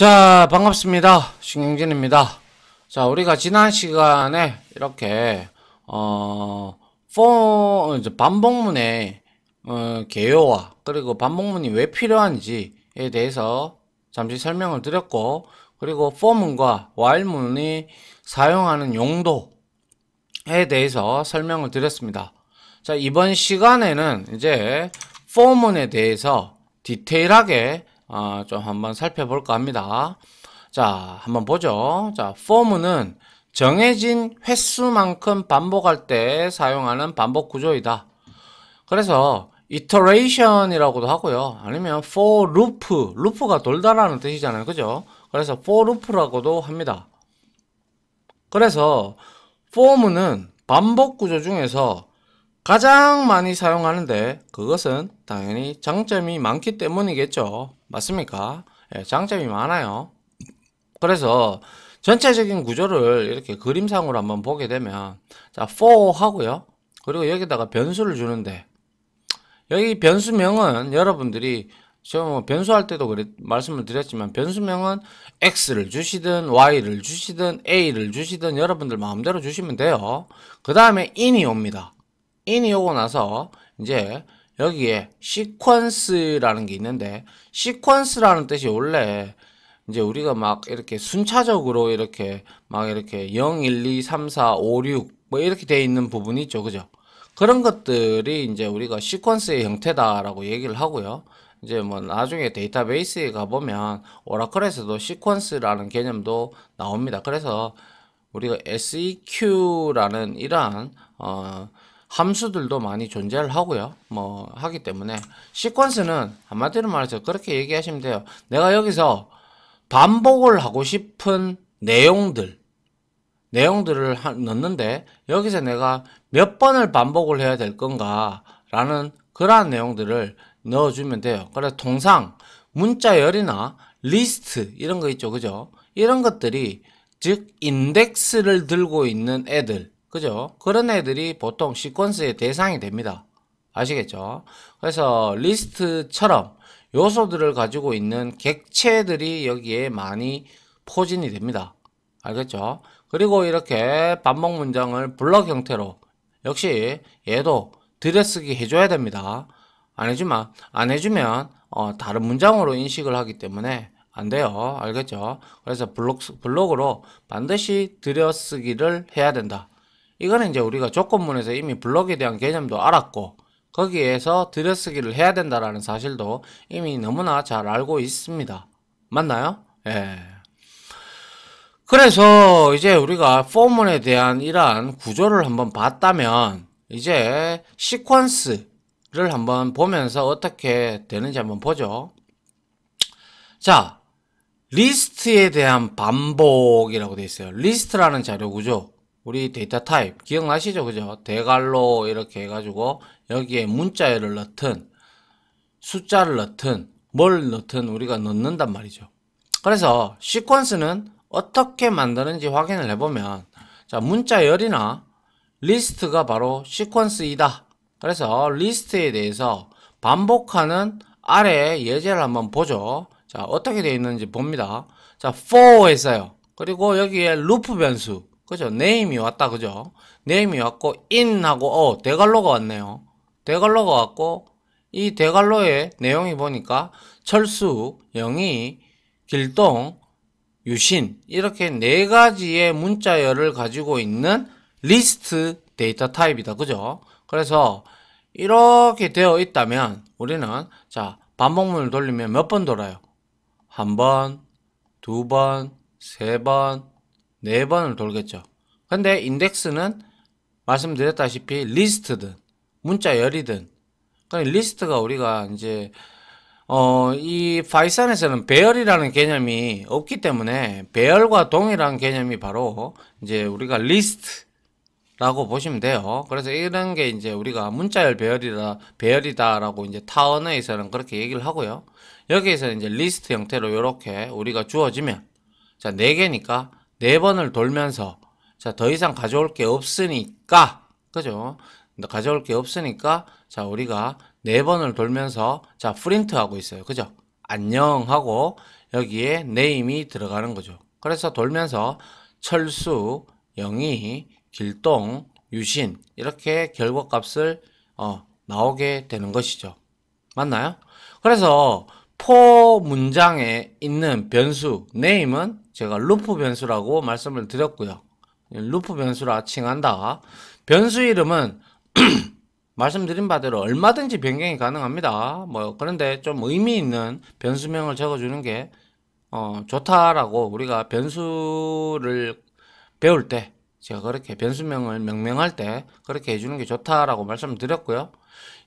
자, 반갑습니다. 신경진입니다. 자, 우리가 지난 시간에 이렇게, 어, 반복문의, 어, 개요와, 그리고 반복문이 왜 필요한지에 대해서 잠시 설명을 드렸고, 그리고 for문과 while문이 사용하는 용도에 대해서 설명을 드렸습니다. 자, 이번 시간에는 이제 for문에 대해서 디테일하게 아, 좀 한번 살펴볼까 합니다. 자, 한번 보죠. 자, 폼은 정해진 횟수만큼 반복할 때 사용하는 반복 구조이다. 그래서 iteration이라고도 하고요. 아니면 for loop, loop가 돌다라는 뜻이잖아요. 그죠? 그래서 for loop라고도 합니다. 그래서 form는 반복 구조 중에서 가장 많이 사용하는데 그것은 당연히 장점이 많기 때문이겠죠. 맞습니까? 예, 장점이 많아요. 그래서 전체적인 구조를 이렇게 그림상으로 한번 보게 되면 자, for 하고요. 그리고 여기다가 변수를 주는데 여기 변수명은 여러분들이 지금 뭐 변수할 때도 그래, 말씀을 드렸지만 변수명은 x를 주시든 y를 주시든 a를 주시든 여러분들 마음대로 주시면 돼요. 그 다음에 in이 옵니다. i 이 오고 나서 이제 여기에 시퀀스라는 게 있는데 시퀀스라는 뜻이 원래 이제 우리가 막 이렇게 순차적으로 이렇게 막 이렇게 0, 1, 2, 3, 4, 5, 6 뭐 이렇게 돼 있는 부분이 있죠. 그죠? 그런 것들이 이제 우리가 시퀀스의 형태다라고 얘기를 하고요. 이제 뭐 나중에 데이터베이스에 가보면 오라클에서도 시퀀스라는 개념도 나옵니다. 그래서 우리가 SEQ라는 이러한 어 함수들도 많이 존재를 하고요. 뭐 하기 때문에 시퀀스는 한마디로 말해서 그렇게 얘기하시면 돼요. 내가 여기서 반복을 하고 싶은 내용들 내용들을 넣는데 여기서 내가 몇 번을 반복을 해야 될 건가 라는 그러한 내용들을 넣어주면 돼요. 그래서 통상 문자열이나 리스트 이런 거 있죠. 그죠? 이런 것들이 즉 인덱스를 들고 있는 애들 그죠? 그런 애들이 보통 시퀀스의 대상이 됩니다. 아시겠죠? 그래서 리스트처럼 요소들을 가지고 있는 객체들이 여기에 많이 포진이 됩니다. 알겠죠? 그리고 이렇게 반복 문장을 블럭 형태로 역시 얘도 들여쓰기 해줘야 됩니다. 안 해주면 안 해주면 어, 다른 문장으로 인식을 하기 때문에 안 돼요. 알겠죠? 그래서 블록 블록으로 반드시 들여쓰기를 해야 된다. 이거는 이제 우리가 조건문에서 이미 블록에 대한 개념도 알았고 거기에서 들여쓰기를 해야 된다라는 사실도 이미 너무나 잘 알고 있습니다. 맞나요? 예. 그래서 이제 우리가 포문에 대한 이러한 구조를 한번 봤다면 이제 시퀀스를 한번 보면서 어떻게 되는지 한번 보죠. 자, 리스트에 대한 반복이라고 되어 있어요. 리스트라는 자료구조. 우리 데이터 타입 기억나시죠 그죠 대괄로 이렇게 해가지고 여기에 문자열을 넣든 숫자를 넣든 뭘 넣든 우리가 넣는단 말이죠 그래서 시퀀스는 어떻게 만드는지 확인을 해보면 자 문자열이나 리스트가 바로 시퀀스이다 그래서 리스트에 대해서 반복하는 아래 예제를 한번 보죠 자 어떻게 되어 있는지 봅니다 자 for 했어요 그리고 여기에 루프 변수 그죠? 네임이 왔다, 그죠? 네임이 왔고, 인하고 어, 대갈로가 왔네요. 대갈로가 왔고, 이 대갈로의 내용이 보니까, 철수, 영희, 길동, 유신, 이렇게 네 가지의 문자열을 가지고 있는 리스트 데이터 타입이다. 그죠? 그래서, 이렇게 되어 있다면, 우리는, 자, 반복문을 돌리면 몇 번 돌아요? 한 번, 두 번, 세 번, 네 번을 돌겠죠. 근데 인덱스는 말씀드렸다시피 리스트든 문자열이든 그러니까 리스트가 우리가 이제 어, 이 파이썬에서는 배열이라는 개념이 없기 때문에 배열과 동일한 개념이 바로 이제 우리가 리스트라고 보시면 돼요. 그래서 이런 게 이제 우리가 문자열 배열이다 배열이다라고 이제 타원에서는 그렇게 얘기를 하고요. 여기에서 이제 리스트 형태로 이렇게 우리가 주어지면 자, 네 개니까 네 번을 돌면서 자, 더 이상 가져올 게 없으니까 그죠? 가져올 게 없으니까 자, 우리가 네 번을 돌면서 자, 프린트 하고 있어요. 그죠? 안녕 하고 여기에 네임이 들어가는 거죠. 그래서 돌면서 철수, 영희, 길동, 유신 이렇게 결과값을 어, 나오게 되는 것이죠. 맞나요? 그래서 포 문장에 있는 변수 name은 제가 루프 변수라고 말씀을 드렸고요. 루프 변수라 칭한다. 변수 이름은 말씀드린 바대로 얼마든지 변경이 가능합니다. 뭐 그런데 좀 의미 있는 변수명을 적어주는 게 어, 좋다라고 우리가 변수를 배울 때 제가 그렇게 변수명을 명명할 때 그렇게 해주는 게 좋다라고 말씀드렸고요.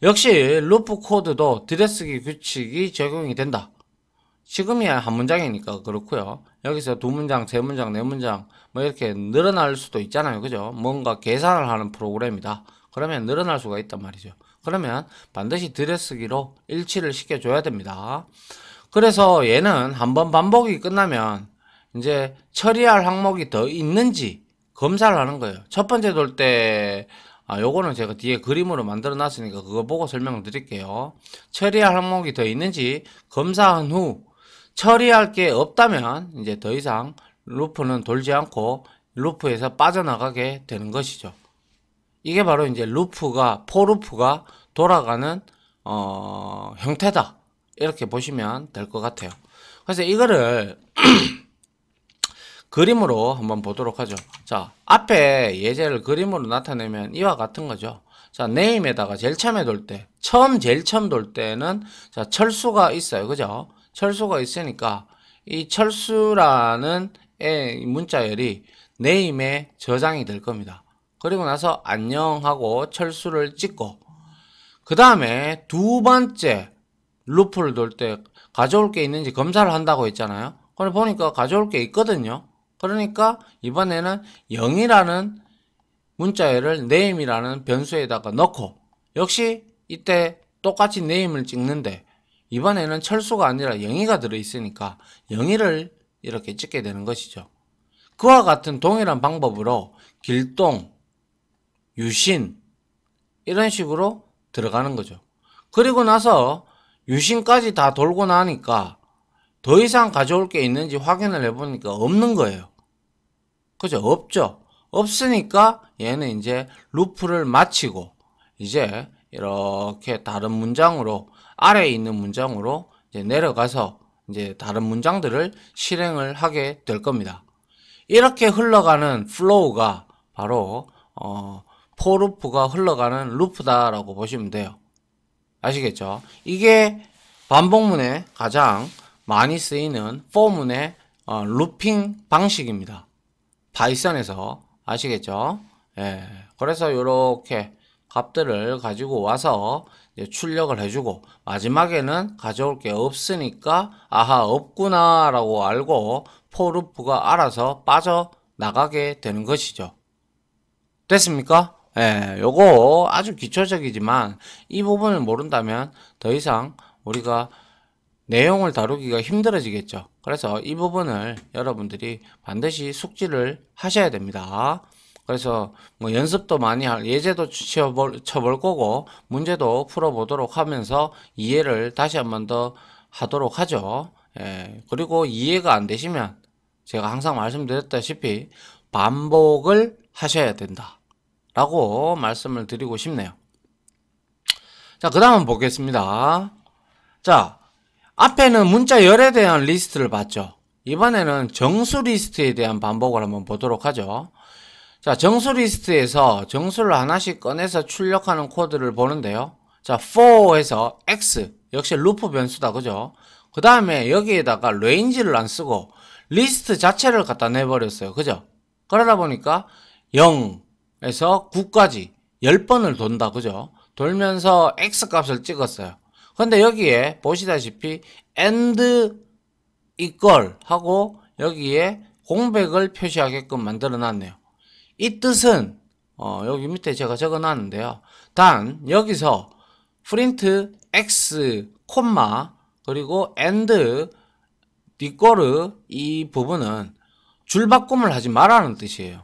역시 루프 코드도 드레스기 규칙이 적용이 된다. 지금이야 한 문장이니까 그렇고요. 여기서 두 문장, 세 문장, 네 문장 뭐 이렇게 늘어날 수도 있잖아요. 그죠? 뭔가 계산을 하는 프로그램이다. 그러면 늘어날 수가 있단 말이죠. 그러면 반드시 드레스기로 일치를 시켜줘야 됩니다. 그래서 얘는 한 번 반복이 끝나면 이제 처리할 항목이 더 있는지 검사를 하는 거예요. 첫 번째 돌때 아, 요거는 제가 뒤에 그림으로 만들어 놨으니까 그거 보고 설명을 드릴게요. 처리할 항목이 더 있는지 검사한 후 처리할 게 없다면 이제 더 이상 루프는 돌지 않고 루프에서 빠져나가게 되는 것이죠. 이게 바로 이제 루프가 포루프가 돌아가는 어, 형태다. 이렇게 보시면 될 것 같아요. 그래서 이거를 그림으로 한번 보도록 하죠. 자, 앞에 예제를 그림으로 나타내면 이와 같은 거죠. 자, 네임에다가 제일 처음에 돌 때, 처음 제일 처음 돌 때는 자, 철수가 있어요. 그죠? 철수가 있으니까 이 철수라는 문자열이 네임에 저장이 될 겁니다. 그리고 나서 안녕하고 철수를 찍고 그 다음에 두 번째 루프를 돌 때 가져올 게 있는지 검사를 한다고 했잖아요. 그걸 보니까 가져올 게 있거든요. 그러니까 이번에는 0이라는 문자열을 name이라는 변수에다가 넣고 역시 이때 똑같이 name을 찍는데 이번에는 철수가 아니라 0이가 들어있으니까 0이를 이렇게 찍게 되는 것이죠. 그와 같은 동일한 방법으로 길동, 유신 이런 식으로 들어가는 거죠. 그리고 나서 유신까지 다 돌고 나니까 더 이상 가져올 게 있는지 확인을 해보니까 없는 거예요. 그죠? 없죠. 없으니까 얘는 이제 루프를 마치고 이제 이렇게 다른 문장으로 아래에 있는 문장으로 이제 내려가서 이제 다른 문장들을 실행을 하게 될 겁니다. 이렇게 흘러가는 플로우가 바로 어, 포루프가 흘러가는 루프다라고 보시면 돼요. 아시겠죠? 이게 반복문에 가장 많이 쓰이는 포문의 어, 루핑 방식입니다. 파이썬에서 아시겠죠? 예. 그래서 이렇게 값들을 가지고 와서 출력을 해주고 마지막에는 가져올 게 없으니까 아하 없구나 라고 알고 포루프가 알아서 빠져나가게 되는 것이죠 됐습니까? 예, 요거 아주 기초적이지만 이 부분을 모른다면 더 이상 우리가 내용을 다루기가 힘들어지겠죠 그래서 이 부분을 여러분들이 반드시 숙지를 하셔야 됩니다. 그래서 뭐 연습도 많이 할 예제도 쳐볼, 쳐볼 거고 문제도 풀어보도록 하면서 이해를 다시 한 번 더 하도록 하죠. 예, 그리고 이해가 안 되시면 제가 항상 말씀드렸다시피 반복을 하셔야 된다. 라고 말씀을 드리고 싶네요. 자, 그 다음 보겠습니다. 자, 앞에는 문자 열에 대한 리스트를 봤죠. 이번에는 정수 리스트에 대한 반복을 한번 보도록 하죠. 자, 정수 리스트에서 정수를 하나씩 꺼내서 출력하는 코드를 보는데요. 자, for에서 x, 역시 루프 변수다, 그죠? 그 다음에 여기에다가 r a n g e 를안 쓰고 리스트 자체를 갖다 내버렸어요. 그죠? 그러다 보니까 0에서 9까지 10번을 돈다, 그죠? 돌면서 x 값을 찍었어요. 근데 여기에 보시다시피 and 이걸 하고 여기에 공백을 표시하게끔 만들어 놨네요. 이 뜻은 어, 여기 밑에 제가 적어 놨는데요. 단 여기서 프린트 x 콤마 그리고 and 니꼬르 이 부분은 줄바꿈을 하지 말라는 뜻이에요.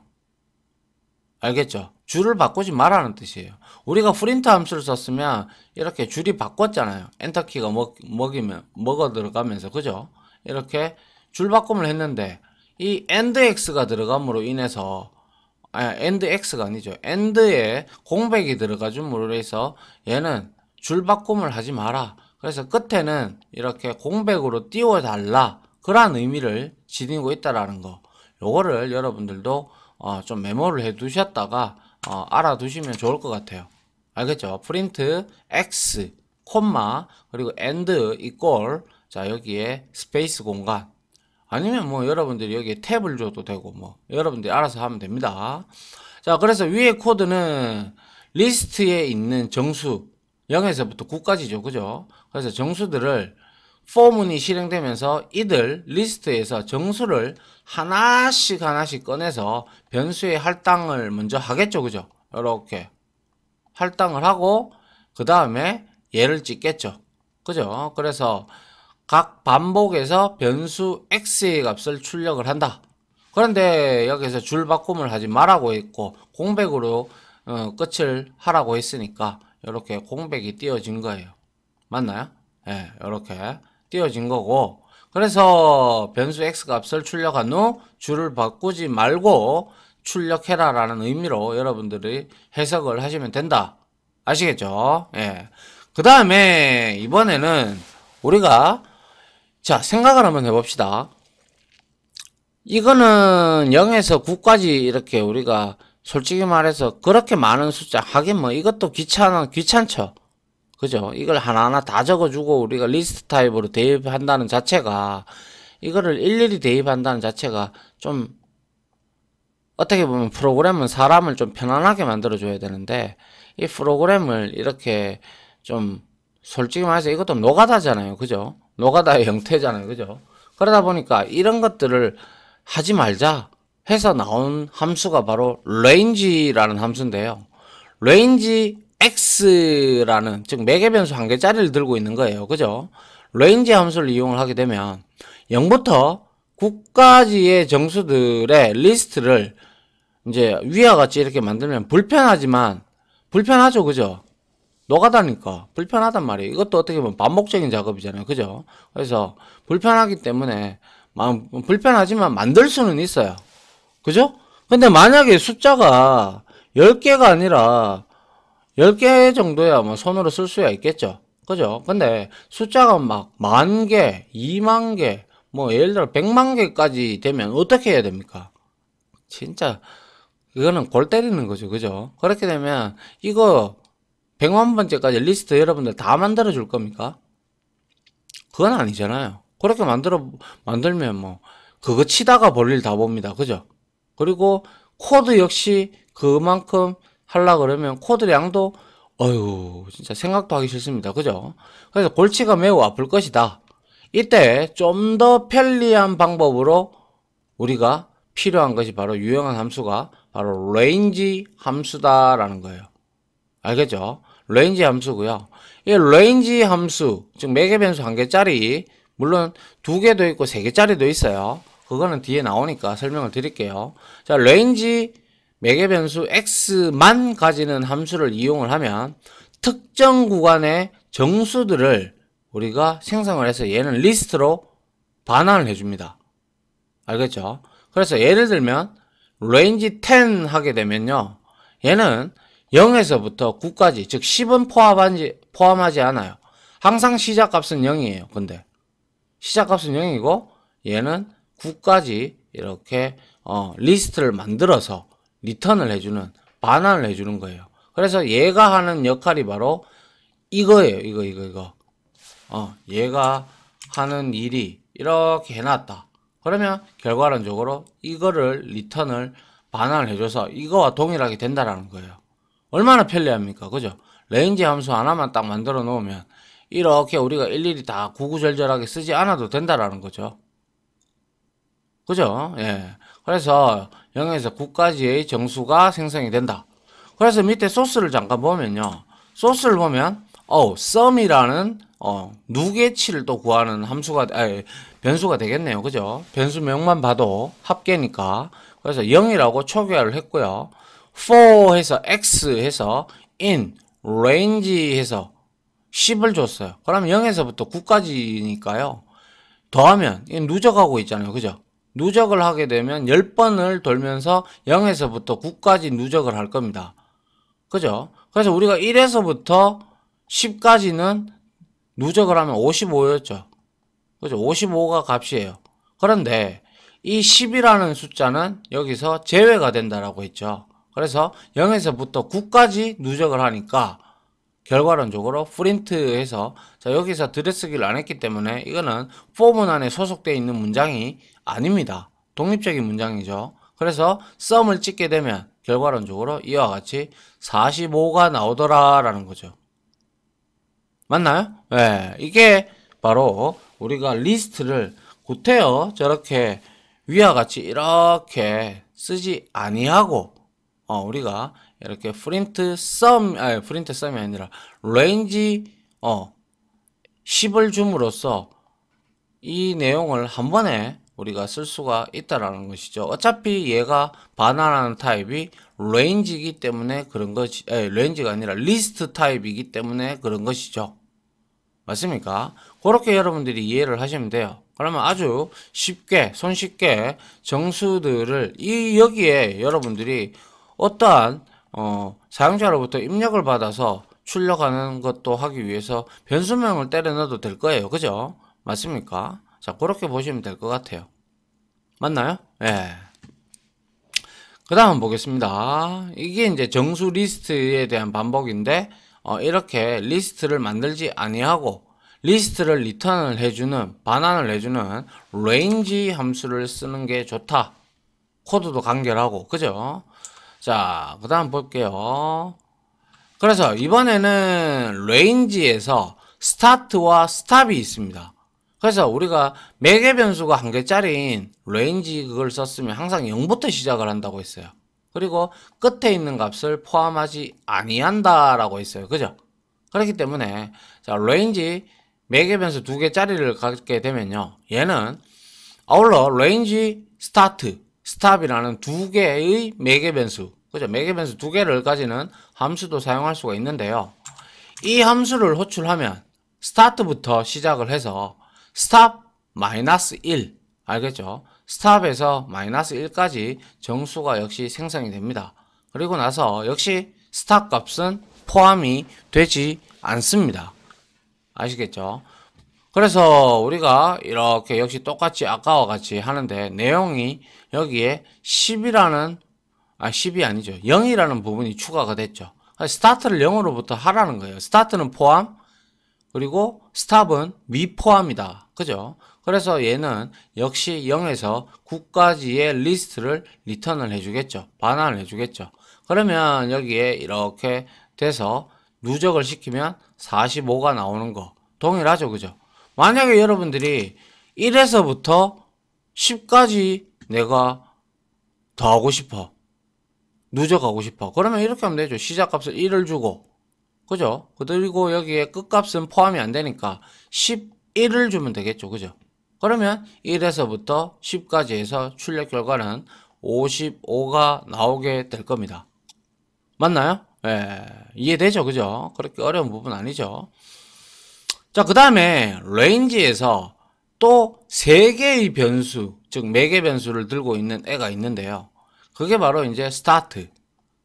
알겠죠? 줄을 바꾸지 말라는 뜻이에요. 우리가 프린트 함수를 썼으면 이렇게 줄이 바꿨잖아요. 엔터키가 먹, 먹이면, 먹어 들어가면서, 그죠? 이렇게 줄 바꿈을 했는데, 이 and x가 들어감으로 인해서, 아, and x가 아니죠. and에 공백이 들어가줌으로 해서 얘는 줄 바꿈을 하지 마라. 그래서 끝에는 이렇게 공백으로 띄워달라. 그러한 의미를 지니고 있다라는 거. 요거를 여러분들도 어, 좀 메모를 해 두셨다가 어, 알아두시면 좋을 것 같아요. 알겠죠? 프린트 x 콤마 그리고 and equal 자 여기에 스페이스 공간 아니면 뭐 여러분들이 여기에 탭을 줘도 되고 뭐 여러분들이 알아서 하면 됩니다. 자 그래서 위에 코드는 리스트에 있는 정수 0에서부터 9까지죠. 그죠? 그래서 정수들을 포문이 실행되면서 이들 리스트에서 정수를 하나씩 하나씩 꺼내서 변수의 할당을 먼저 하겠죠 그죠 이렇게 할당을 하고 그 다음에 얘를 찍겠죠 그죠 그래서 각 반복에서 변수 x의 값을 출력을 한다 그런데 여기서 줄 바꿈을 하지 말라고 했고 공백으로 어, 끝을 하라고 했으니까 이렇게 공백이 띄워진 거예요 맞나요 예 네, 이렇게 띄워진 거고 그래서 변수 x값을 출력한 후 줄을 바꾸지 말고 출력해라 라는 의미로 여러분들이 해석을 하시면 된다 아시겠죠 예. 그 다음에 이번에는 우리가 자 생각을 한번 해봅시다 이거는 0에서 9까지 이렇게 우리가 솔직히 말해서 그렇게 많은 숫자 하긴 뭐 이것도 귀찮아 귀찮죠 그죠? 이걸 하나하나 다 적어주고 우리가 리스트 타입으로 대입한다는 자체가 이거를 일일이 대입한다는 자체가 좀 어떻게 보면 프로그램은 사람을 좀 편안하게 만들어줘야 되는데 이 프로그램을 이렇게 좀 솔직히 말해서 이것도 노가다잖아요. 그죠? 노가다의 형태잖아요. 그죠? 그러다 보니까 이런 것들을 하지 말자 해서 나온 함수가 바로 range라는 함수인데요. range x라는 즉 매개 변수 한 개짜리를 들고 있는 거예요. 그죠? 레인지 함수를 이용을 하게 되면 0부터 9까지의 정수들의 리스트를 이제 위와 같이 이렇게 만들면 불편하지만 불편하죠. 그죠? 노가다니까 불편하단 말이에요. 이것도 어떻게 보면 반복적인 작업이잖아요. 그죠? 그래서 불편하기 때문에 불편하지만 만들 수는 있어요. 그죠? 근데 만약에 숫자가 10개가 아니라 10개 정도야 뭐 손으로 쓸 수야 있겠죠. 그죠? 근데 숫자가 막 만 개, 2만 개, 뭐 예를 들어 100만 개까지 되면 어떻게 해야 됩니까? 진짜 이거는 골 때리는 거죠. 그죠? 그렇게 되면 이거 100만 번째까지 리스트 여러분들 다 만들어 줄 겁니까? 그건 아니잖아요. 그렇게 만들어 만들면 뭐 그거 치다가 벌일 다 봅니다. 그죠? 그리고 코드 역시 그만큼 할라 그러면 코드량도 어휴 진짜 생각도 하기 싫습니다. 그죠? 그래서 골치가 매우 아플 것이다. 이때 좀 더 편리한 방법으로 우리가 필요한 것이 바로 유용한 함수가 바로 레인지 함수다라는 거예요. 알겠죠? 레인지 함수고요. 이 레인지 함수, 즉 매개 변수 한 개짜리, 물론 두 개도 있고 세 개짜리도 있어요. 그거는 뒤에 나오니까 설명을 드릴게요. 자, 레인지 매개 변수 x만 가지는 함수를 이용을 하면 특정 구간의 정수들을 우리가 생성을 해서 얘는 리스트로 반환을 해줍니다. 알겠죠? 그래서 예를 들면 range 10 하게 되면요. 얘는 0에서부터 9까지 즉 10은 포함하지, 포함하지 않아요. 항상 시작값은 0이에요. 근데 시작값은 0이고 얘는 9까지 이렇게 어, 리스트를 만들어서 리턴을 해주는 반환을 해주는 거예요. 그래서 얘가 하는 역할이 바로 이거예요. 이거 이거 이거. 어, 얘가 하는 일이 이렇게 해놨다. 그러면 결과론적으로 이거를 리턴을 반환을 해줘서 이거와 동일하게 된다라는 거예요. 얼마나 편리합니까? 그죠? 레인지 함수 하나만 딱 만들어 놓으면 이렇게 우리가 일일이 다 구구절절하게 쓰지 않아도 된다라는 거죠. 그죠? 예. 그래서 0에서 9까지의 정수가 생성이 된다. 그래서 밑에 소스를 잠깐 보면요. 소스를 보면 어, sum이라는 어, 누계치를 또 구하는 함수가 아니, 변수가 되겠네요. 그죠? 변수명만 봐도 합계니까. 그래서 0이라고 초기화를 했고요. for 해서 x 해서 in range 해서 10을 줬어요. 그럼 0에서부터 9까지니까요. 더하면 누적하고 있잖아요. 그죠? 누적을 하게 되면 10번을 돌면서 0에서부터 9까지 누적을 할 겁니다. 그죠? 그래서 우리가 1에서부터 10까지는 누적을 하면 55였죠. 그죠? 55가 값이에요. 그런데 이 10이라는 숫자는 여기서 제외가 된다라고 했죠. 그래서 0에서부터 9까지 누적을 하니까 결과론적으로 프린트해서 자 여기서 드레쓰기를안 했기 때문에 이거는 포문 안에 소속되어 있는 문장이 아닙니다. 독립적인 문장이죠. 그래서 썸을 찍게 되면 결과론적으로 이와 같이 45가 나오더라라는 거죠. 맞나요? 네, 이게 바로 우리가 리스트를 구태여 저렇게 위와 같이 이렇게 쓰지 아니하고 어, 우리가 이렇게 프린트 썸 아니 프린트 썸이 아니라 레인지 어 10을 줌으로써 이 내용을 한 번에 우리가 쓸 수가 있다라는 것이죠. 어차피 얘가 반환하는 타입이 레인지이기 때문에 그런 것이 에, 레인지가 아니라 리스트 타입이기 때문에 그런 것이죠. 맞습니까? 그렇게 여러분들이 이해를 하시면 돼요. 그러면 아주 쉽게 손쉽게 정수들을 이 여기에 여러분들이 어떠한 어, 사용자로부터 입력을 받아서 출력하는 것도 하기 위해서 변수명을 때려 넣어도 될 거예요. 그죠? 맞습니까? 자 그렇게 보시면 될 것 같아요 맞나요? 예. 그 다음 보겠습니다 이게 이제 정수 리스트에 대한 반복인데 어, 이렇게 리스트를 만들지 아니하고 리스트를 리턴을 해주는 반환을 해주는 range 함수를 쓰는 게 좋다 코드도 간결하고 그죠 자 그 다음 볼게요 그래서 이번에는 range에서 start와 stop이 있습니다 그래서 우리가 매개 변수가 한 개짜리인 레인지 그걸 썼으면 항상 0부터 시작을 한다고 했어요. 그리고 끝에 있는 값을 포함하지 아니한다라고 했어요. 그죠? 그렇기 때문에 자 레인지 매개 변수 두 개짜리를 갖게 되면요. 얘는 아울러 레인지 스타트, 스탑이라는 두 개의 매개 변수 그죠? 매개 변수 두 개를 가지는 함수도 사용할 수가 있는데요. 이 함수를 호출하면 스타트부터 시작을 해서 stop 마이너스 1 알겠죠? 스탑에서 마이너스 1까지 정수가 역시 생성이 됩니다. 그리고 나서 역시 스탑 값은 포함이 되지 않습니다. 아시겠죠? 그래서 우리가 이렇게 역시 똑같이 아까와 같이 하는데 내용이 여기에 10이라는 아 10이 아니죠. 0이라는 부분이 추가가 됐죠. 스타트를 0으로부터 하라는 거예요. 스타트는 포함, 그리고 스탑은 미포합니다. 그죠? 그래서 얘는 역시 0에서 9까지의 리스트를 리턴을 해주겠죠. 반환을 해주겠죠. 그러면 여기에 이렇게 돼서 누적을 시키면 45가 나오는 거 동일하죠. 그죠? 만약에 여러분들이 1에서부터 10까지 내가 더하고 싶어. 누적하고 싶어. 그러면 이렇게 하면 되죠. 시작값을 1을 주고 그죠? 그리고 여기에 끝값은 포함이 안 되니까 11을 주면 되겠죠. 그죠? 그러면 1에서부터 10까지 해서 출력 결과는 55가 나오게 될 겁니다. 맞나요? 예, 이해되죠? 그죠? 그렇게 어려운 부분 아니죠? 자, 그 다음에 레인지에서 또 3개의 변수, 즉 매개 네 변수를 들고 있는 애가 있는데요. 그게 바로 이제 스타트,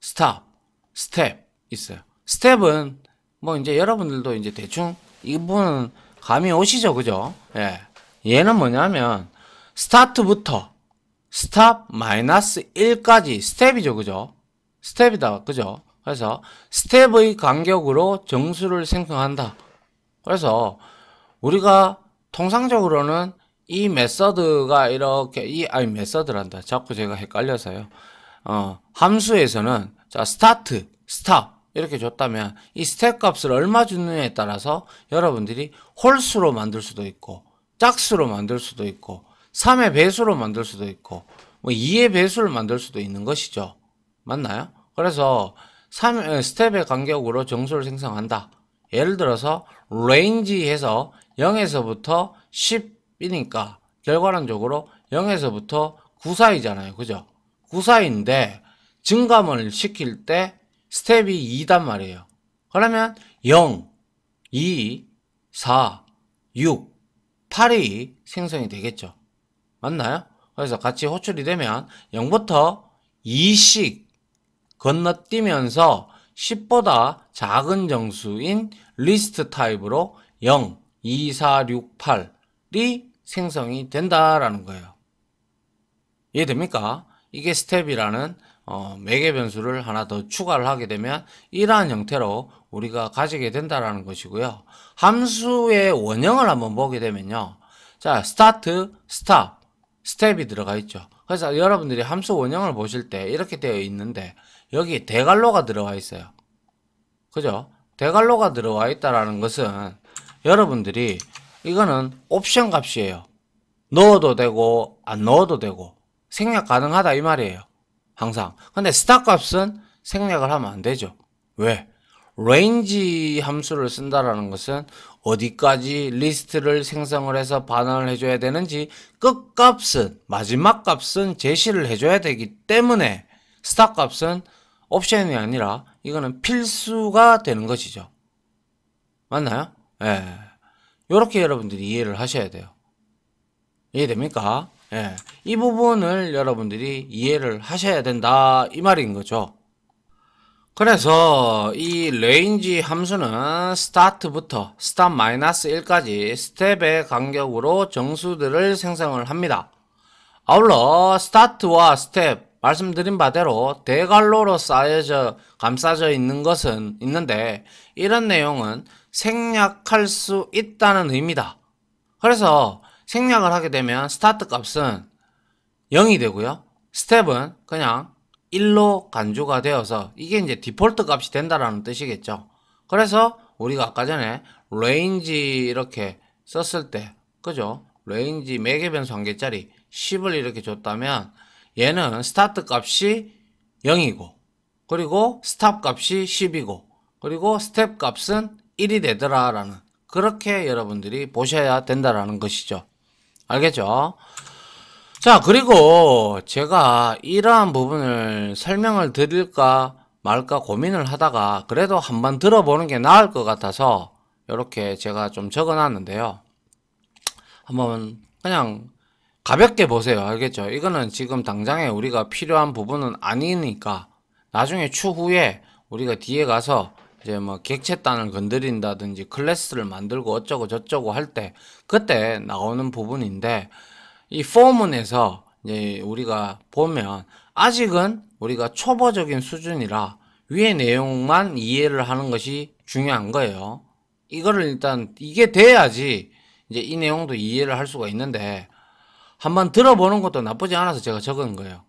스탑, 스텝 있어요. 스텝은 뭐 이제 여러분들도 이제 대충 이분 감이 오시죠 그죠 예 얘는 뭐냐면 스타트부터 스탑 마이너스 1까지 스텝이죠 그죠 스텝이다 그죠 그래서 스텝의 간격으로 정수를 생성한다 그래서 우리가 통상적으로는 이 메서드가 이렇게 이 아니 메서드란다 자꾸 제가 헷갈려서요 어 함수에서는 자 스타트 스탑 이렇게 줬다면 이스텝 값을 얼마 주느냐에 따라서 여러분들이 홀수로 만들 수도 있고 짝수로 만들 수도 있고 3의 배수로 만들 수도 있고 뭐 2의 배수를 만들 수도 있는 것이죠. 맞나요? 그래서 3, 스텝의 간격으로 정수를 생성한다. 예를 들어서 r a n g e 에서 0에서부터 10이니까 결과론적으로 0에서부터 9 사이잖아요. 그죠? 9 사이인데 증감을 시킬 때 스텝이 2단 말이에요. 그러면 0, 2, 4, 6, 8이 생성이 되겠죠. 맞나요? 그래서 같이 호출이 되면 0부터 2씩 건너뛰면서 10보다 작은 정수인 리스트 타입으로 0, 2, 4, 6, 8이 생성이 된다라는 거예요. 이해됩니까? 이게 스텝이라는 어, 매개 변수를 하나 더 추가를 하게 되면 이러한 형태로 우리가 가지게 된다라는 것이고요. 함수의 원형을 한번 보게 되면요. 자, 스타트, 스탑, 스텝이 들어가 있죠. 그래서 여러분들이 함수 원형을 보실 때 이렇게 되어 있는데 여기 대괄로가 들어와 있어요. 그죠? 대괄로가 들어와 있다라는 것은 여러분들이 이거는 옵션 값이에요. 넣어도 되고 안 넣어도 되고 생략 가능하다 이 말이에요. 항상. 근데 스타 값은 생략을 하면 안 되죠. 왜? range 함수를 쓴다라는 것은 어디까지 리스트를 생성을 해서 반환을 해줘야 되는지 끝값은 마지막 값은 제시를 해줘야 되기 때문에 스타 값은 옵션이 아니라 이거는 필수가 되는 것이죠. 맞나요? 예. 이렇게 여러분들이 이해를 하셔야 돼요. 이해됩니까? 예, 이 부분을 여러분들이 이해를 하셔야 된다 이 말인 거죠. 그래서 이 레인지 함수는 스타트부터 스탑 마이너스 1까지 스텝의 간격으로 정수들을 생성을 합니다. 아울러 스타트와 스텝 말씀드린 바대로 대괄로로 쌓여져 감싸져 있는 것은 있는데 이런 내용은 생략할 수 있다는 의미다. 그래서 생략을 하게 되면 스타트 값은 0이 되고요. 스텝은 그냥 1로 간주가 되어서 이게 이제 디폴트 값이 된다라는 뜻이겠죠. 그래서 우리가 아까 전에 레인지 이렇게 썼을 때 그죠? 레인지 매개변수 한 개짜리 10을 이렇게 줬다면 얘는 스타트 값이 0이고 그리고 스탑 값이 10이고 그리고 스텝 값은 1이 되더라라는 그렇게 여러분들이 보셔야 된다라는 것이죠. 알겠죠? 자 그리고 제가 이러한 부분을 설명을 드릴까 말까 고민을 하다가 그래도 한번 들어보는 게 나을 것 같아서 이렇게 제가 좀 적어놨는데요. 한번 그냥 가볍게 보세요. 알겠죠? 이거는 지금 당장에 우리가 필요한 부분은 아니니까 나중에 추후에 우리가 뒤에 가서 이제 뭐 객체단을 건드린다든지 클래스를 만들고 어쩌고 저쩌고 할때 그때 나오는 부분인데 이 포문에서 이제 우리가 보면 아직은 우리가 초보적인 수준이라 위의 내용만 이해를 하는 것이 중요한 거예요. 이거를 일단 이게 돼야지 이제 이 내용도 이해를 할 수가 있는데 한번 들어보는 것도 나쁘지 않아서 제가 적은 거예요.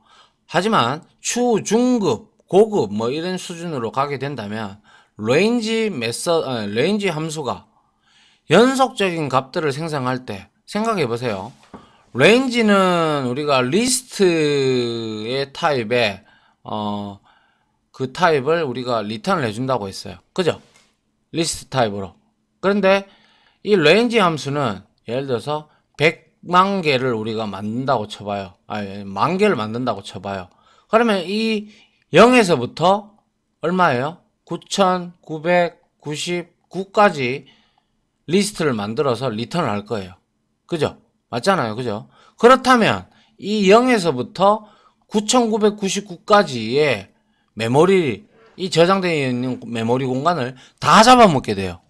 하지만 추, 중급, 고급 뭐 이런 수준으로 가게 된다면 레인지 메서 어, 레인지 함수가 연속적인 값들을 생성할 때 생각해 보세요. 레인지는 우리가 리스트의 타입에 어, 그 타입을 우리가 리턴을 해준다고 했어요. 그죠? 리스트 타입으로. 그런데 이 레인지 함수는 예를 들어서 100만 개를 우리가 만든다고 쳐봐요. 아니, 만 개를 만든다고 쳐봐요. 그러면 이 0에서부터 얼마예요? 9,999까지 리스트를 만들어서 리턴을 할 거예요. 그죠? 맞잖아요. 그죠? 그렇다면 이 0에서부터 9999까지의 메모리 이 저장되어 있는 메모리 공간을 다 잡아먹게 돼요.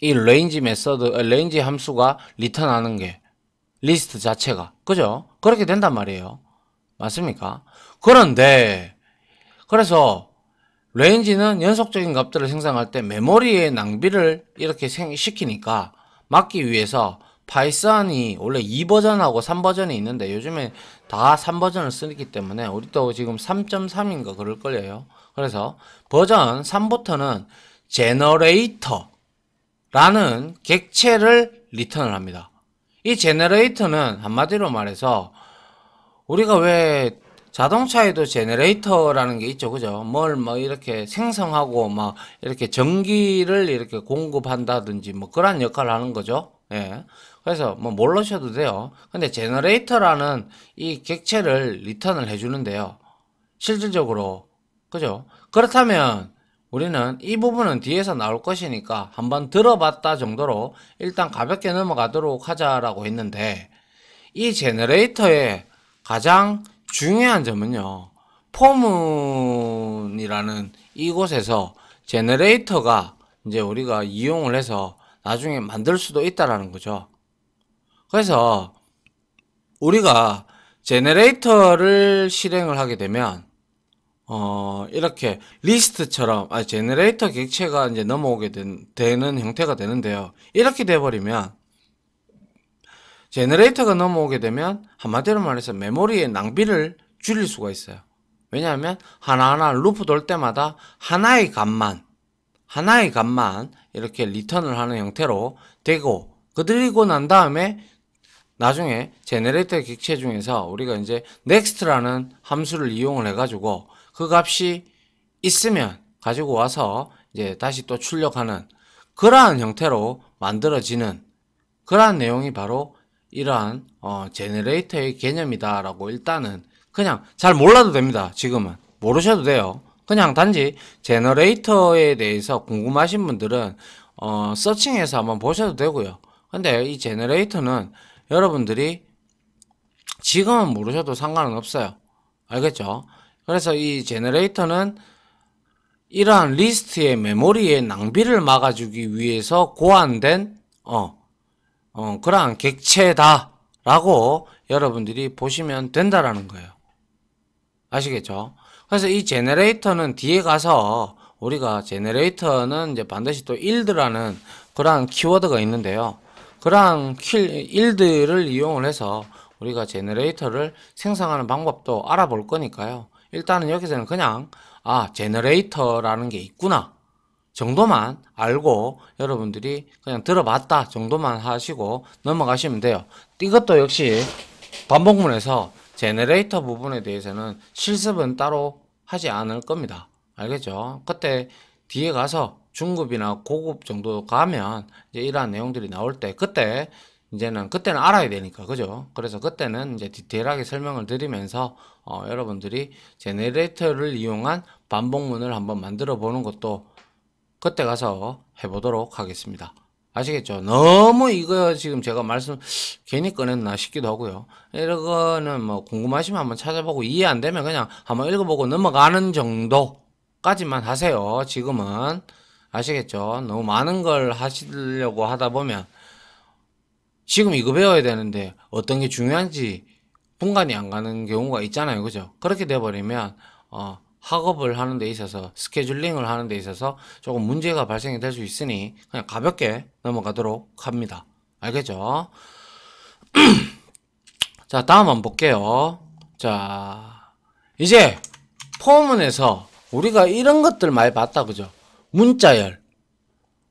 이 레인지 메서드 어, 레인지 함수가 리턴하는 게 리스트 자체가 그죠? 그렇게 된단 말이에요. 맞습니까? 그런데 그래서 레인지는 연속적인 값들을 생성할 때 메모리의 낭비를 이렇게 시키니까 막기 위해서 파이썬이 원래 2버전하고 3버전이 있는데 요즘에 다 3버전을 쓰기 때문에 우리도 지금 3.3인가 그럴 걸요. 그래서 버전 3부터는 제너레이터라는 객체를 리턴을 합니다. 이 제너레이터는 한마디로 말해서 우리가 왜 자동차에도 제너레이터라는 게 있죠. 그죠? 뭘 뭐 이렇게 생성하고 막 뭐 이렇게 전기를 이렇게 공급한다든지 뭐 그런 역할을 하는 거죠. 예. 그래서 뭐몰르셔도 돼요. 근데 제너레이터라는 이 객체를 리턴을 해주는데요. 실질적으로. 그죠? 그렇다면 우리는 이 부분은 뒤에서 나올 것이니까 한번 들어봤다 정도로 일단 가볍게 넘어가도록 하자라고 했는데 이 제너레이터의 가장 중요한 점은요. 포문이라는 이곳에서 제너레이터가 이제 우리가 이용을 해서 나중에 만들 수도 있다라는 거죠. 그래서 우리가 제너레이터를 실행을 하게 되면 어 이렇게 리스트처럼 아 제너레이터 객체가 이제 넘어오게 된, 되는 형태가 되는데요. 이렇게 돼 버리면 제너레이터가 넘어오게 되면 한마디로 말해서 메모리의 낭비를 줄일 수가 있어요. 왜냐하면 하나하나 루프 돌 때마다 하나의 값만 하나의 값만 이렇게 리턴을 하는 형태로 되고 그들이고 난 다음에 나중에 제너레이터 객체 중에서 우리가 이제 next라는 함수를 이용을 해가지고 그 값이 있으면 가지고 와서 이제 다시 또 출력하는 그러한 형태로 만들어지는 그러한 내용이 바로 이러한 어, 제너레이터의 개념이다 라고 일단은 그냥 잘 몰라도 됩니다 지금은 모르셔도 돼요 그냥 단지 제너레이터에 대해서 궁금하신 분들은 어, 서칭해서 한번 보셔도 되고요 근데 이 제너레이터는 여러분들이 지금은 모르셔도 상관은 없어요 알겠죠 그래서 이 제너레이터는 이러한 리스트의 메모리의 낭비를 막아주기 위해서 고안된 어, 어, 그러한 객체다라고 여러분들이 보시면 된다라는 거예요. 아시겠죠? 그래서 이 제네레이터는 뒤에 가서 우리가 제네레이터는 이제 반드시 또 일드라는 그러한 키워드가 있는데요. 그러한 일드를 이용을 해서 우리가 제네레이터를 생성하는 방법도 알아볼 거니까요. 일단은 여기서는 그냥 아제너레이터라는게 있구나 정도만 알고 여러분들이 그냥 들어봤다 정도만 하시고 넘어가시면 돼요. 이것도 역시 반복문에서 제네레이터 부분에 대해서는 실습은 따로 하지 않을 겁니다. 알겠죠? 그때 뒤에 가서 중급이나 고급 정도 가면 이제 이러한 내용들이 나올 때 그때 이제는 그때는 알아야 되니까 그죠 그래서 그때는 이제 디테일하게 설명을 드리면서 어, 여러분들이 제네레이터를 이용한 반복문을 한번 만들어 보는 것도 그때 가서 해보도록 하겠습니다. 아시겠죠? 너무 이거 지금 제가 말씀 괜히 꺼냈나 싶기도 하고요. 이런 거는 뭐 궁금하시면 한번 찾아보고 이해 안 되면 그냥 한번 읽어보고 넘어가는 정도까지만 하세요. 지금은 아시겠죠? 너무 많은 걸 하시려고 하다 보면 지금 이거 배워야 되는데 어떤 게 중요한지 분간이 안 가는 경우가 있잖아요. 그죠? 그렇게 돼버리면 어 학업을 하는 데 있어서 스케줄링을 하는 데 있어서 조금 문제가 발생이 될 수 있으니 그냥 가볍게 넘어가도록 합니다. 알겠죠? 자, 다음 한번 볼게요. 자, 이제 포문에서 우리가 이런 것들 많이 봤다, 그죠? 문자열.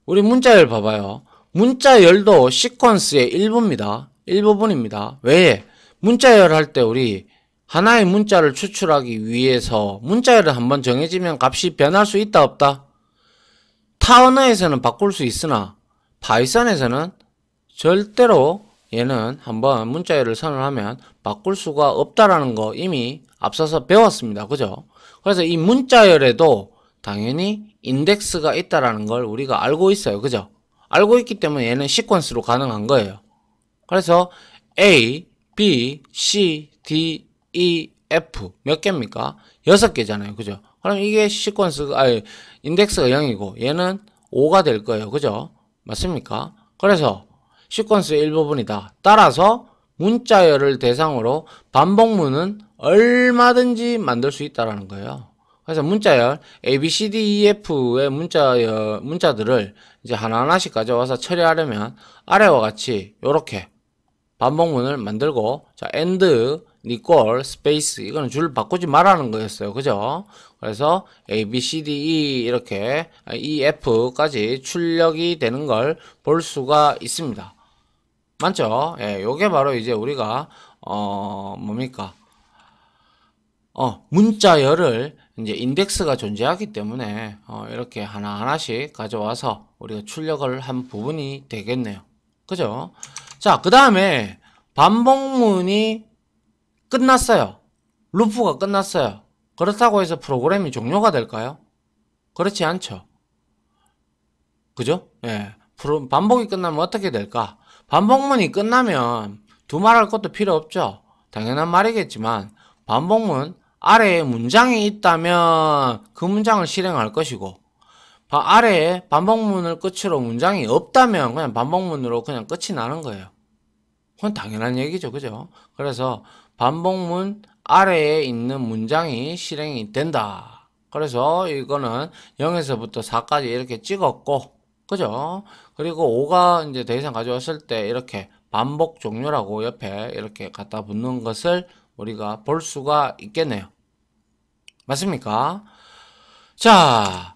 우리 문자열 봐봐요. 문자열도 시퀀스의 일부입니다. 일부분입니다. 왜? 문자열 할 때 우리 하나의 문자를 추출하기 위해서 문자열을 한번 정해지면 값이 변할 수 있다 없다? 타 언어에서는 바꿀 수 있으나 파이썬에서는 절대로 얘는 한번 문자열을 선을하면 바꿀 수가 없다라는 거 이미 앞서서 배웠습니다. 그죠? 그래서 이 문자열에도 당연히 인덱스가 있다라는 걸 우리가 알고 있어요. 그죠? 알고 있기 때문에 얘는 시퀀스로 가능한 거예요. 그래서 A, B, C, D, E, F 몇 개입니까? 여섯 개잖아요. 그죠? 그럼 이게 시퀀스, 아니, 인덱스가 0이고 얘는 5가 될 거예요. 그죠? 맞습니까? 그래서 시퀀스의 일부분이다. 따라서 문자열을 대상으로 반복문은 얼마든지 만들 수 있다라는 거예요. 그래서 문자열 A, B, C, D, E, F의 문자열 문자들을 이제 하나하나씩 가져와서 처리하려면 아래와 같이 이렇게 반복문을 만들고 자 a 드 e 콜 스페이스 이거는 줄 바꾸지 말라는 거였어요 그죠 그래서 a b c d e 이렇게 e f 까지 출력이 되는 걸 볼 수가 있습니다 맞죠 예 요게 바로 이제 우리가 어 뭡니까 어 문자열을 이제 인덱스가 존재하기 때문에 어 이렇게 하나하나씩 가져와서 우리가 출력을 한 부분이 되겠네요 그죠 자그 다음에 반복문이 끝났어요. 루프가 끝났어요. 그렇다고 해서 프로그램이 종료가 될까요? 그렇지 않죠. 그죠? 예. 반복이 끝나면 어떻게 될까? 반복문이 끝나면 두 말 할 것도 필요 없죠. 당연한 말이겠지만 반복문 아래에 문장이 있다면 그 문장을 실행할 것이고 바, 아래에 반복문을 끝으로 문장이 없다면 그냥 반복문으로 그냥 끝이 나는 거예요. 그건 당연한 얘기죠. 그죠? 그래서 반복문 아래에 있는 문장이 실행이 된다. 그래서 이거는 0에서부터 4까지 이렇게 찍었고 그죠? 그리고 5가 이제 더 이상 가져왔을 때 이렇게 반복 종료라고 옆에 이렇게 갖다 붙는 것을 우리가 볼 수가 있겠네요. 맞습니까? 자,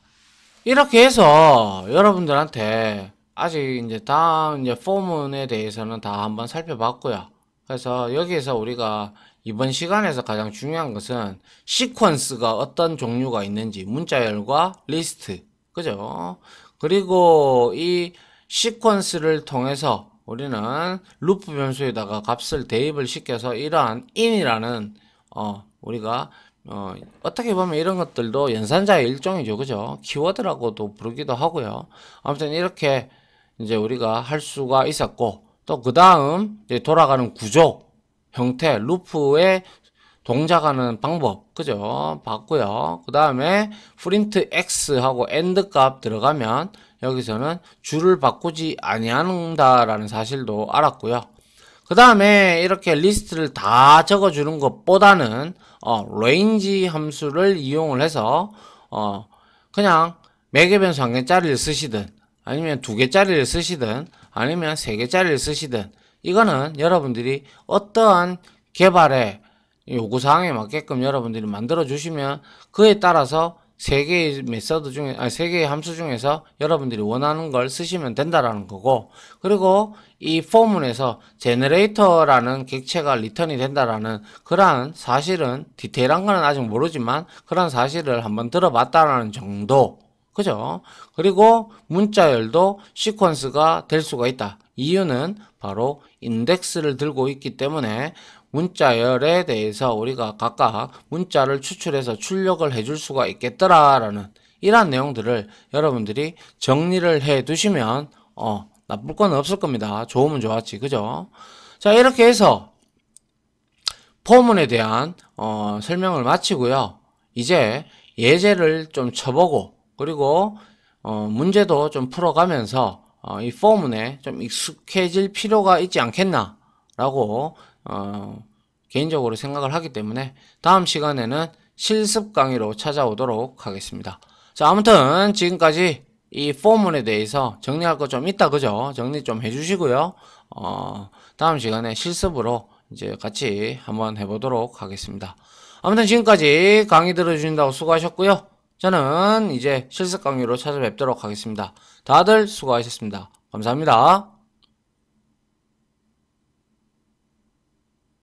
이렇게 해서 여러분들한테 아직 이제 다음 이제 포문에 대해서는 다 한번 살펴봤고요. 그래서 여기에서 우리가 이번 시간에서 가장 중요한 것은 시퀀스가 어떤 종류가 있는지 문자열과 리스트 그죠 그리고 이 시퀀스를 통해서 우리는 루프 변수에다가 값을 대입을 시켜서 이러한 i 이라는어 우리가 어, 어떻게 보면 이런 것들도 연산자의 일종이죠. 그죠? 키워드라고도 부르기도 하고요. 아무튼 이렇게 이제 우리가 할 수가 있었고, 또그 다음 돌아가는 구조, 형태, 루프에 동작하는 방법 그죠 봤고요 그 다음에 프린트 x하고 end 값 들어가면 여기서는 줄을 바꾸지 아니한다 라는 사실도 알았고요 그 다음에 이렇게 리스트를 다 적어주는 것보다는 어, range 함수를 이용을 해서 어, 그냥 매개 변수 한 개짜리를 쓰시든 아니면 두 개짜리를 쓰시든 아니면 세개짜리를 쓰시든 이거는 여러분들이 어떠한 개발의 요구사항에 맞게끔 여러분들이 만들어 주시면 그에 따라서 세개의 메서드 중에 아개의 함수 중에서 여러분들이 원하는 걸 쓰시면 된다라는 거고 그리고 이 포문에서 제너레이터라는 객체가 리턴이 된다라는 그러한 사실은 디테일한 거는 아직 모르지만 그런 사실을 한번 들어봤다라는 정도 그죠? 그리고 문자열도 시퀀스가 될 수가 있다. 이유는 바로 인덱스를 들고 있기 때문에 문자열에 대해서 우리가 각각 문자를 추출해서 출력을 해 줄 수가 있겠더라라는 이러한 내용들을 여러분들이 정리를 해 두시면 어 나쁠 건 없을 겁니다. 좋으면 좋았지. 그죠? 자 이렇게 해서 포문에 대한 어, 설명을 마치고요. 이제 예제를 좀 쳐보고 그리고 어, 문제도 좀 풀어가면서 어, 이 포문에 좀 익숙해질 필요가 있지 않겠나라고 어, 개인적으로 생각을 하기 때문에 다음 시간에는 실습 강의로 찾아오도록 하겠습니다. 자 아무튼 지금까지 이 포문에 대해서 정리할 거 좀 있다 그죠? 정리 좀 해주시고요. 어, 다음 시간에 실습으로 이제 같이 한번 해보도록 하겠습니다. 아무튼 지금까지 강의 들어주신다고 수고하셨고요. 저는 이제 실습 강의로 찾아뵙도록 하겠습니다. 다들 수고하셨습니다. 감사합니다.